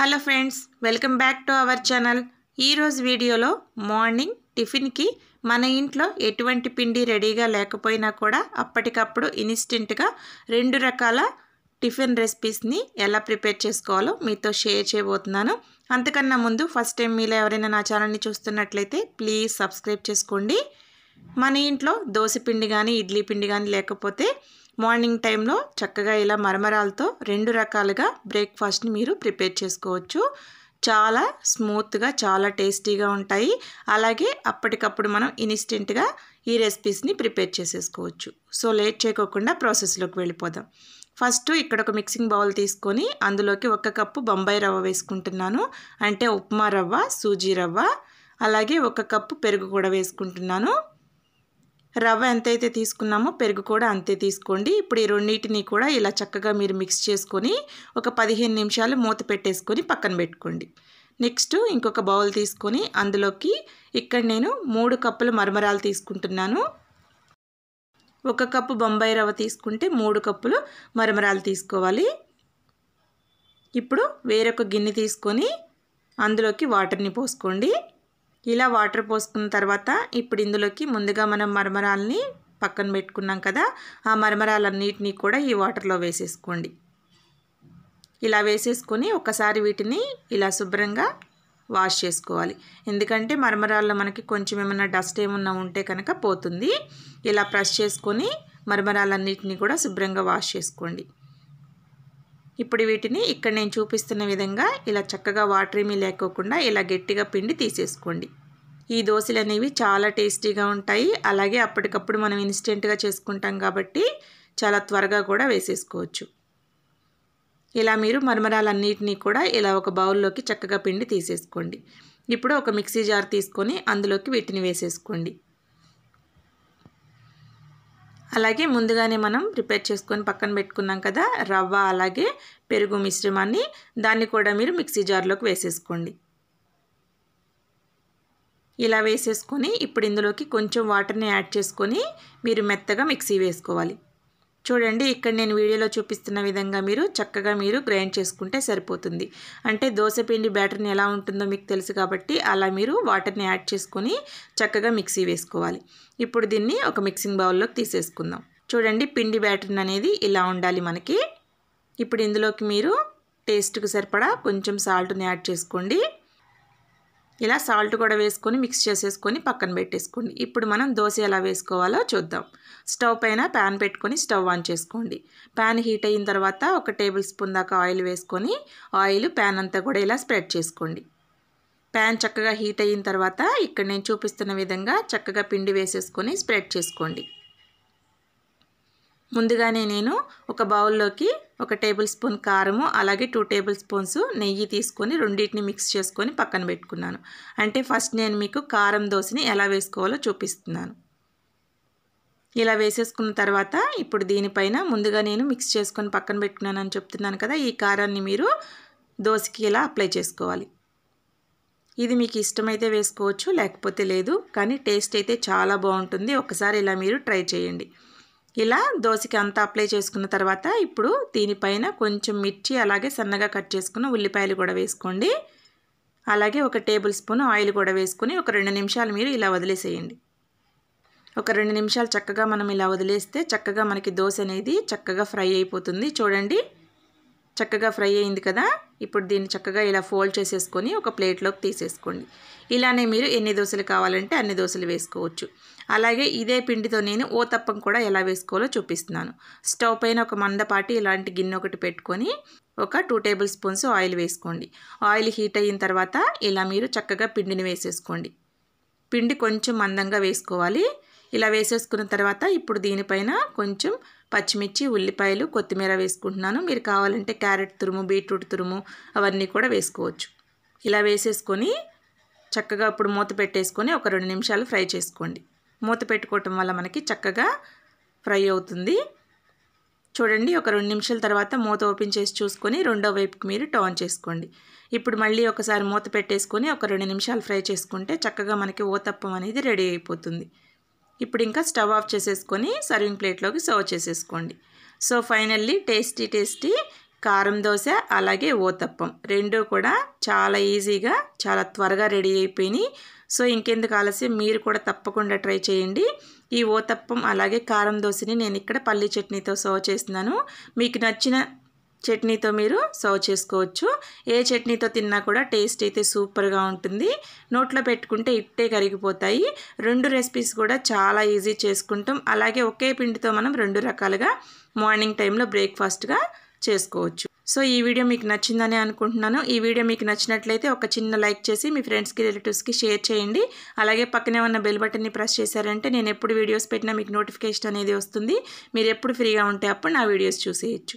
hello friends welcome back to our channel ఈరోజు వీడియోలో morning టిఫిన్కి మన ఇంట్లో ఎటువంటి పిండి రెడీగా లేకపోయినా కూడా అప్పటికప్పుడు ఇన్స్టెంట్గా రెండు రకాల టిఫిన్ రెసిపీస్ని ఎలా ప్రిపేర్ చేసుకోవాలో మీతో షేర్ చేయబోతున్నాను అంతకన్నా ముందు ఫస్ట్ టైం మీలో ఎవరైనా నా ఛానల్ని చూస్తున్నట్లయితే ప్లీజ్ సబ్స్క్రైబ్ చేసుకోండి మన ఇంట్లో దోశ పిండి కానీ ఇడ్లీ పిండి కానీ లేకపోతే మార్నింగ్ టైంలో చక్కగా ఇలా మరమరాలతో రెండు రకాలుగా బ్రేక్ఫాస్ట్ని మీరు ప్రిపేర్ చేసుకోవచ్చు చాలా స్మూత్గా చాలా టేస్టీగా ఉంటాయి అలాగే అప్పటికప్పుడు మనం ఇన్స్టెంట్గా ఈ రెసిపీస్ని ప్రిపేర్ చేసేసుకోవచ్చు సో లేట్ చేయకోకుండా ప్రాసెస్లోకి వెళ్ళిపోదాం ఫస్ట్ ఇక్కడ ఒక మిక్సింగ్ బౌల్ తీసుకొని అందులోకి ఒక కప్పు బొంబాయి రవ్వ వేసుకుంటున్నాను అంటే ఉప్మా రవ్వ సూజీ రవ్వ అలాగే ఒక కప్పు పెరుగు కూడా వేసుకుంటున్నాను రవ్వ ఎంతైతే తీసుకున్నామో పెరుగు కూడా అంతే తీసుకోండి ఇప్పుడు ఈ రెండింటిని కూడా ఇలా చక్కగా మీరు మిక్స్ చేసుకొని ఒక పదిహేను నిమిషాలు మూత పెట్టేసుకొని పక్కన పెట్టుకోండి నెక్స్ట్ ఇంకొక బౌల్ తీసుకొని అందులోకి ఇక్కడ నేను మూడు కప్పులు మరమరాలు తీసుకుంటున్నాను ఒక కప్పు బొంబాయి రవ్వ తీసుకుంటే మూడు కప్పులు మరమరాలు తీసుకోవాలి ఇప్పుడు వేరొక గిన్నె తీసుకొని అందులోకి వాటర్ని పోసుకోండి ఇలా వాటర్ పోసుకున్న తర్వాత ఇప్పుడు ఇందులోకి ముందుగా మనం మరమరాలని పక్కన పెట్టుకున్నాం కదా ఆ మరమరాలన్నిటినీ కూడా ఈ వాటర్లో వేసేసుకోండి ఇలా వేసేసుకొని ఒకసారి వీటిని ఇలా శుభ్రంగా వాష్ చేసుకోవాలి ఎందుకంటే మరమరాల్లో మనకి కొంచెం ఏమైనా డస్ట్ ఏమన్నా ఉంటే కనుక పోతుంది ఇలా ప్రెస్ చేసుకొని మరమరాలన్నిటిని కూడా శుభ్రంగా వాష్ చేసుకోండి ఇప్పుడు వీటిని ఇక్కడ నేను చూపిస్తున్న విధంగా ఇలా చక్కగా వాటర్ ఏమీ లేకోకుండా ఇలా గట్టిగా పిండి తీసేసుకోండి ఈ దోశలు అనేవి చాలా టేస్టీగా ఉంటాయి అలాగే అప్పటికప్పుడు మనం ఇన్స్టెంట్గా చేసుకుంటాం కాబట్టి చాలా త్వరగా కూడా వేసేసుకోవచ్చు ఇలా మీరు మరమరాలన్నింటినీ కూడా ఇలా ఒక బౌల్లోకి చక్కగా పిండి తీసేసుకోండి ఇప్పుడు ఒక మిక్సీ జార్ తీసుకొని అందులోకి వీటిని వేసేసుకోండి అలాగే ముందుగానే మనం ప్రిపేర్ చేసుకొని పక్కన పెట్టుకున్నాం కదా రవ్వ అలాగే పెరుగు మిశ్రమాన్ని దాన్ని కూడా మీరు మిక్సీ జార్లోకి వేసేసుకోండి ఇలా వేసేసుకొని ఇప్పుడు ఇందులోకి కొంచెం వాటర్ని యాడ్ చేసుకొని మీరు మెత్తగా మిక్సీ వేసుకోవాలి చూడండి ఇక్కడ నేను వీడియోలో చూపిస్తున్న విధంగా మీరు చక్కగా మీరు గ్రైండ్ చేసుకుంటే సరిపోతుంది అంటే దోశపిండి బ్యాటర్ని ఎలా ఉంటుందో మీకు తెలుసు కాబట్టి అలా మీరు వాటర్ని యాడ్ చేసుకొని చక్కగా మిక్సీ వేసుకోవాలి ఇప్పుడు దీన్ని ఒక మిక్సింగ్ బౌల్లోకి తీసేసుకుందాం చూడండి పిండి బ్యాటర్ని అనేది ఇలా ఉండాలి మనకి ఇప్పుడు ఇందులోకి మీరు టేస్ట్కి సరిపడా కొంచెం సాల్ట్ని యాడ్ చేసుకోండి ఇలా సాల్ట్ కూడా వేసుకొని మిక్స్ చేసేసుకొని పక్కన పెట్టేసుకోండి ఇప్పుడు మనం దోశ ఎలా వేసుకోవాలో చూద్దాం స్టవ్ పైన ప్యాన్ పెట్టుకొని స్టవ్ ఆన్ చేసుకోండి ప్యాన్ హీట్ అయిన తర్వాత ఒక టేబుల్ స్పూన్ దాకా ఆయిల్ వేసుకొని ఆయిల్ ప్యాన్ అంతా కూడా ఇలా స్ప్రెడ్ చేసుకోండి ప్యాన్ చక్కగా హీట్ అయిన తర్వాత ఇక్కడ నేను చూపిస్తున్న విధంగా చక్కగా పిండి వేసేసుకొని స్ప్రెడ్ చేసుకోండి ముందుగానే నేను ఒక బౌల్లోకి ఒక టేబుల్ స్పూన్ కారము అలాగే టూ టేబుల్ స్పూన్స్ నెయ్యి తీసుకొని రెండింటిని మిక్స్ చేసుకొని పక్కన పెట్టుకున్నాను అంటే ఫస్ట్ నేను మీకు కారం దోశని ఎలా వేసుకోవాలో చూపిస్తున్నాను ఇలా వేసేసుకున్న తర్వాత ఇప్పుడు దీనిపైన ముందుగా నేను మిక్స్ చేసుకొని పక్కన పెట్టుకున్నానని చెప్తున్నాను కదా ఈ కారాన్ని మీరు దోశకి ఇలా అప్లై చేసుకోవాలి ఇది మీకు ఇష్టమైతే వేసుకోవచ్చు లేకపోతే లేదు కానీ టేస్ట్ అయితే చాలా బాగుంటుంది ఒకసారి ఇలా మీరు ట్రై చేయండి ఇలా దోశకి అంతా అప్లై చేసుకున్న తర్వాత ఇప్పుడు దీనిపైన కొంచెం మిర్చి అలాగే సన్నగా కట్ చేసుకున్న ఉల్లిపాయలు కూడా వేసుకోండి అలాగే ఒక టేబుల్ స్పూన్ ఆయిల్ కూడా వేసుకుని ఒక రెండు నిమిషాలు మీరు ఇలా వదిలేసేయండి ఒక రెండు నిమిషాలు చక్కగా మనం ఇలా వదిలేస్తే చక్కగా మనకి దోశ అనేది చక్కగా ఫ్రై అయిపోతుంది చూడండి చక్కగా ఫ్రై అయింది కదా ఇప్పుడు దీన్ని చక్కగా ఇలా ఫోల్డ్ చేసేసుకొని ఒక ప్లేట్లోకి తీసేసుకోండి ఇలానే మీరు ఎన్ని దోశలు కావాలంటే అన్ని దోశలు వేసుకోవచ్చు అలాగే ఇదే పిండితో నేను ఓతప్పం కూడా ఎలా వేసుకోవాలో చూపిస్తున్నాను స్టవ్ పైన ఒక మందపాటి ఇలాంటి గిన్నె ఒకటి పెట్టుకొని ఒక టూ టేబుల్ స్పూన్స్ ఆయిల్ వేసుకోండి ఆయిల్ హీట్ అయిన తర్వాత ఇలా మీరు చక్కగా పిండిని వేసేసుకోండి పిండి కొంచెం మందంగా వేసుకోవాలి ఇలా వేసేసుకున్న తర్వాత ఇప్పుడు దీనిపైన కొంచెం పచ్చిమిర్చి ఉల్లిపాయలు కొత్తిమీర వేసుకుంటున్నాను మీరు కావాలంటే క్యారెట్ తురుము బీట్రూట్ తురుము అవన్నీ కూడా వేసుకోవచ్చు ఇలా వేసేసుకొని చక్కగా ఇప్పుడు మూత పెట్టేసుకొని ఒక రెండు నిమిషాలు ఫ్రై చేసుకోండి మూత పెట్టుకోవటం వల్ల మనకి చక్కగా ఫ్రై అవుతుంది చూడండి ఒక రెండు నిమిషాల తర్వాత మూత ఓపెన్ చేసి చూసుకొని రెండో వైపుకి మీరు టర్న్ చేసుకోండి ఇప్పుడు మళ్ళీ ఒకసారి మూత పెట్టేసుకొని ఒక రెండు నిమిషాలు ఫ్రై చేసుకుంటే చక్కగా మనకి ఓతప్పం అనేది రెడీ అయిపోతుంది ఇప్పుడు ఇంకా స్టవ్ ఆఫ్ చేసేసుకొని సర్వింగ్ ప్లేట్లోకి సర్వ్ చేసేసుకోండి సో ఫైనల్లీ టేస్టీ టేస్టీ కారం దోశ అలాగే ఓతప్పం రెండూ కూడా చాలా ఈజీగా చాలా త్వరగా రెడీ అయిపోయినాయి సో ఇంకెందుకు ఆలస్యం మీరు కూడా తప్పకుండా ట్రై చేయండి ఈ ఓతప్పం అలాగే కారం దోశని నేను ఇక్కడ పల్లి చట్నీతో సర్వ్ చేస్తున్నాను మీకు నచ్చిన చట్నీతో మీరు సర్వ్ చేసుకోవచ్చు ఏ చట్నీతో తిన్నా కూడా టేస్ట్ అయితే సూపర్గా ఉంటుంది నోట్లో పెట్టుకుంటే ఇట్టే కరిగిపోతాయి రెండు రెసిపీస్ కూడా చాలా ఈజీ చేసుకుంటాం అలాగే ఒకే పిండితో మనం రెండు రకాలుగా మార్నింగ్ టైంలో బ్రేక్ఫాస్ట్గా చేసుకోవచ్చు సో ఈ వీడియో మీకు నచ్చిందని అనుకుంటున్నాను ఈ వీడియో మీకు నచ్చినట్లయితే ఒక చిన్న లైక్ చేసి మీ ఫ్రెండ్స్కి రిలేటివ్స్కి షేర్ చేయండి అలాగే పక్కనే ఉన్న బెల్ బటన్ని ప్రెస్ చేశారంటే నేను ఎప్పుడు వీడియోస్ పెట్టినా మీకు నోటిఫికేషన్ అనేది వస్తుంది మీరు ఎప్పుడు ఫ్రీగా ఉంటే అప్పుడు నా వీడియోస్ చూసేయచ్చు